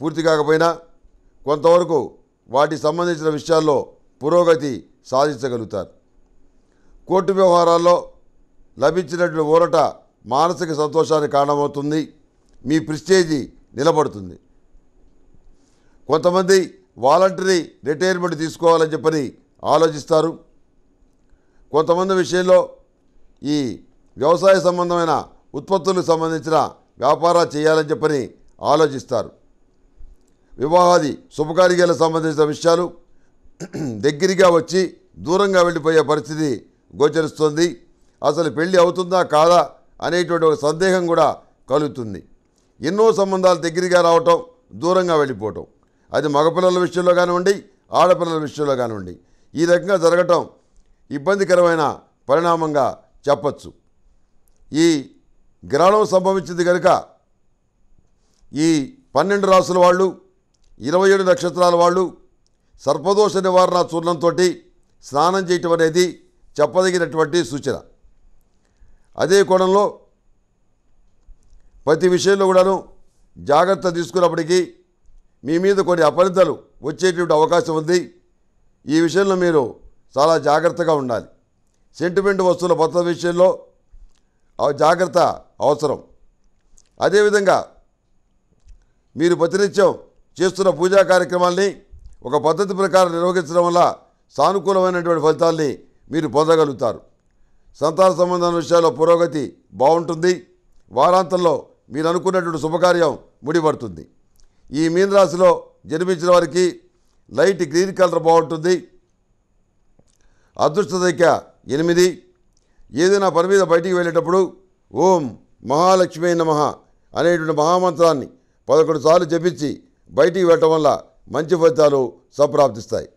పూర్తి కాకపోయినా కొంతవరకు వాటికి సంబంధించిన విషయాల్లో పురోగతి సాధించగలుగుతారు కోర్టు వ్యవహారాల్లో లభించినటువంటి ఊరట మానసిక సంతోషానికి కారణమవుతుంది మీ ప్రిస్టేజీ నిలబడుతుంది కొంతమంది వాలంటరీ రిటైర్మెంట్ తీసుకోవాలని చెప్పని ఆలోచిస్తారు కొంతమంది విషయంలో ఈ వ్యవసాయ సంబంధమైన ఉత్పత్తులకు సంబంధించిన వ్యాపారాలు చేయాలని చెప్పని ఆలోచిస్తారు వివాహాది శుభకార్యాలకు సంబంధించిన విషయాలు దగ్గరగా వచ్చి దూరంగా వెళ్ళిపోయే పరిస్థితి గోచరిస్తుంది అసలు పెళ్ళి అవుతుందా కాదా అనేటువంటి ఒక సందేహం కూడా కలుగుతుంది ఎన్నో సంబంధాలు దగ్గరగా రావటం దూరంగా వెళ్ళిపోవటం అది మగపిల్లల విషయంలో కానివ్వండి ఆడపిల్లల విషయంలో కానివ్వండి ఈ రకంగా జరగటం ఇబ్బందికరమైన పరిణామంగా చెప్పచ్చు ఈ గ్రహణం సంభవించింది కనుక ఈ పన్నెండు రాసుల వాళ్ళు ఇరవై ఏడు నక్షత్రాల వాళ్ళు సర్పదోష నివారణ చూర్ణంతో స్నానం చేయటం అనేది చెప్పదగినటువంటి సూచన అదే కోణంలో ప్రతి విషయంలో కూడాను జాగ్రత్త తీసుకున్నప్పటికీ మీ మీద కొన్ని అపరిధలు వచ్చేటువంటి అవకాశం ఉంది ఈ విషయంలో మీరు చాలా జాగ్రత్తగా ఉండాలి సెంటిమెంట్ వస్తువుల భద్రత విషయంలో జాగ్రత్త అవసరం అదేవిధంగా మీరు ప్రతినిత్యం చేస్తున్న పూజా కార్యక్రమాల్ని ఒక పద్ధతి ప్రకారం నిర్వహించడం వల్ల సానుకూలమైనటువంటి ఫలితాల్ని మీరు పొందగలుగుతారు సంతాన సంబంధం విషయాల్లో పురోగతి బాగుంటుంది వారాంతంలో మీరు అనుకున్నటువంటి శుభకార్యం ముడిపడుతుంది ఈ మీనరాశిలో జన్మించిన వారికి లైట్ గ్రీన్ కలర్ బాగుంటుంది అదృష్ట సంఖ్య ఎనిమిది ఏదైనా పని మీద బయటికి వెళ్ళేటప్పుడు ఓం మహాలక్ష్మి నమ అనేటువంటి మహామంత్రాన్ని పదకొండు సార్లు జపించి బయటికి వెళ్ళటం వల్ల మంచి ఫలితాలు సంప్రాప్తిస్తాయి